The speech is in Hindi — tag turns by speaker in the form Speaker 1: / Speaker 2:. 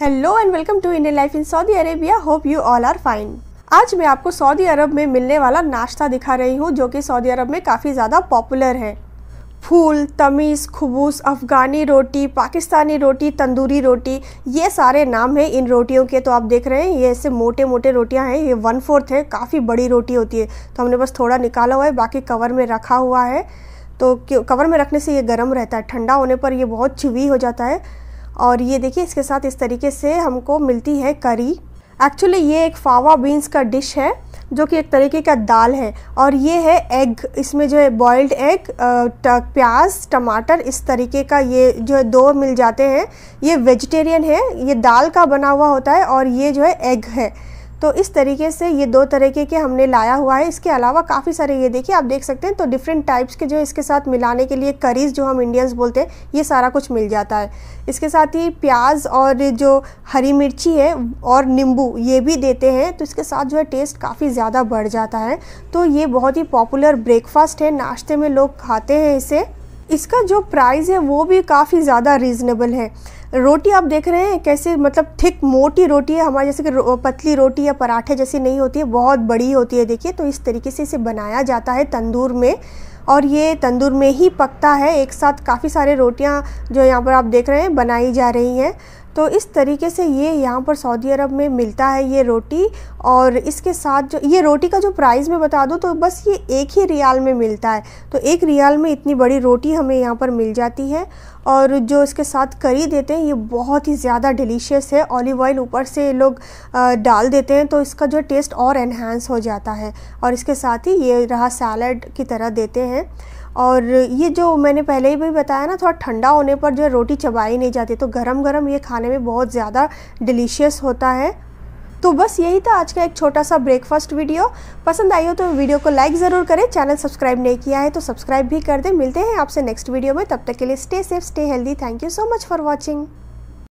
Speaker 1: hello and welcome to Indian life in Saudi Arabia hope you all are fine आज मैं आपको सऊदी अरब में मिलने वाला नाश्ता दिखा रही हूँ जो कि सऊदी अरब में काफ़ी ज़्यादा पॉपुलर है फूल तमीज़ खबूस अफ़गानी रोटी पाकिस्तानी रोटी तंदूरी रोटी ये सारे नाम हैं इन रोटियों के तो आप देख रहे हैं ये ऐसे मोटे मोटे रोटियां हैं ये वन फोर्थ है काफ़ी बड़ी रोटी होती है तो हमने बस थोड़ा निकाला हुआ है बाकी कवर में रखा हुआ है तो कवर में रखने से ये गर्म रहता है ठंडा होने पर ये बहुत चुवी हो जाता है और ये देखिए इसके साथ इस तरीके से हमको मिलती है करी एक्चुअली ये एक फावा बीन्स का डिश है जो कि एक तरीके का दाल है और ये है एग इसमें जो है बॉइल्ड एग प्याज टमाटर इस तरीके का ये जो है दो मिल जाते हैं ये वेजिटेरियन है ये दाल का बना हुआ होता है और ये जो है एग है तो इस तरीके से ये दो तरीके के हमने लाया हुआ है इसके अलावा काफ़ी सारे ये देखिए आप देख सकते हैं तो डिफरेंट टाइप्स के जो इसके साथ मिलाने के लिए करीज जो हम इंडियंस बोलते हैं ये सारा कुछ मिल जाता है इसके साथ ही प्याज और जो हरी मिर्ची है और नींबू ये भी देते हैं तो इसके साथ जो है टेस्ट काफ़ी ज़्यादा बढ़ जाता है तो ये बहुत ही पॉपुलर ब्रेकफास्ट है नाश्ते में लोग खाते हैं इसे इसका जो प्राइस है वो भी काफ़ी ज़्यादा रीज़नेबल है रोटी आप देख रहे हैं कैसे मतलब थिक मोटी रोटी है हमारे जैसे कि रो, पतली रोटी या पराठे जैसी नहीं होती है बहुत बड़ी होती है देखिए तो इस तरीके से इसे बनाया जाता है तंदूर में और ये तंदूर में ही पकता है एक साथ काफ़ी सारे रोटियां जो यहाँ पर आप देख रहे हैं बनाई जा रही हैं तो इस तरीके से ये यहाँ पर सऊदी अरब में मिलता है ये रोटी और इसके साथ जो ये रोटी का जो प्राइस मैं बता दूँ तो बस ये एक ही रियाल में मिलता है तो एक रियाल में इतनी बड़ी रोटी हमें यहाँ पर मिल जाती है और जो इसके साथ करी देते हैं ये बहुत ही ज़्यादा डिलीशियस है ऑलिव ऑयल ऊपर से लोग डाल देते हैं तो इसका जो टेस्ट और एनहांस हो जाता है और इसके साथ ही ये रहा सैलड की तरह देते हैं और ये जो मैंने पहले ही भी बताया ना थोड़ा ठंडा होने पर जो रोटी चबाई नहीं जाती तो गरम गरम ये खाने में बहुत ज़्यादा डिलीशियस होता है तो बस यही था आज का एक छोटा सा ब्रेकफास्ट वीडियो पसंद आई हो तो वीडियो को लाइक ज़रूर करें चैनल सब्सक्राइब नहीं किया है तो सब्सक्राइब भी कर दें मिलते हैं आपसे नेक्स्ट वीडियो में तब तक के लिए stay safe stay healthy thank you so much for watching